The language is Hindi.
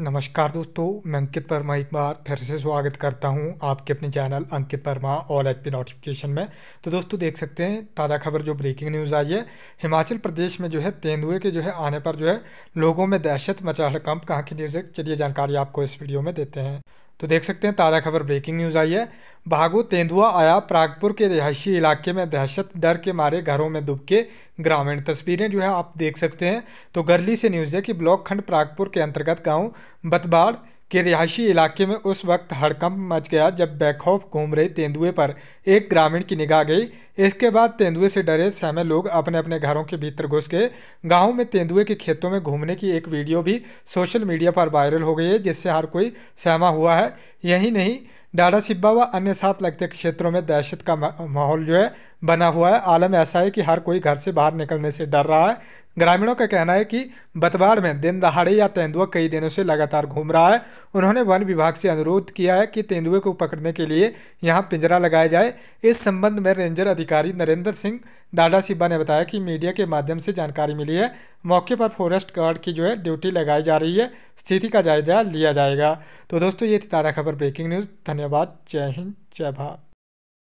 नमस्कार दोस्तों मैं अंकित वर्मा एक बार फिर से स्वागत करता हूं आपके अपने channel Ankit Verma all H P notification में तो दोस्तों देख सकते हैं ताज़ा खबर जो ब्रेकिंग न्यूज़ आई है हिमाचल प्रदेश में जो है तेंदुए के जो है आने पर जो है लोगों में दहशत मचा हड़कंप कहाँ की न्यूज़ है चलिए जानकारी आपको इस वीडियो में देते हैं तो देख सकते हैं ताज़ा खबर ब्रेकिंग न्यूज़ आई है भागो तेंदुआ आया प्रागपुर के रिहायशी इलाके में दहशत डर के मारे घरों में दुबके ग्रामीण तस्वीरें जो है आप देख सकते हैं तो गरली से न्यूज़ है कि ब्लॉक खंड प्रागपुर के अंतर्गत गांव बतबाड़ के रिहायशी इलाके में उस वक्त हड़कंप मच गया जब बेखौफ घूम रहे तेंदुए पर एक ग्रामीण की निगाह गई इसके बाद तेंदुए से डरे सहमे लोग अपने अपने घरों के भीतर घुस गए गाँव में तेंदुए के खेतों में घूमने की एक वीडियो भी सोशल मीडिया पर वायरल हो गई है जिससे हर कोई सहमा हुआ है यही नहीं डाडा सिब्बा व अन्य साथ लगते क्षेत्रों में दहशत का माहौल जो है बना हुआ है आलम ऐसा है कि हर कोई घर से बाहर निकलने से डर रहा है ग्रामीणों का कहना है कि बतवाड़ में दिन दहाड़े या तेंदुआ कई दिनों से लगातार घूम रहा है उन्होंने वन विभाग से अनुरोध किया है कि तेंदुए को पकड़ने के लिए यहाँ पिंजरा लगाया जाए इस संबंध में रेंजर अधिकारी नरेंद्र सिंह डाडा सिब्बा ने बताया कि मीडिया के माध्यम से जानकारी मिली है मौके पर फॉरेस्ट गार्ड की जो है ड्यूटी लगाई जा रही है स्थिति का जायजा लिया जाएगा तो दोस्तों ये थी ताज़ा खबर ब्रेकिंग न्यूज़ धन्यवाद जय हिंद जय भारत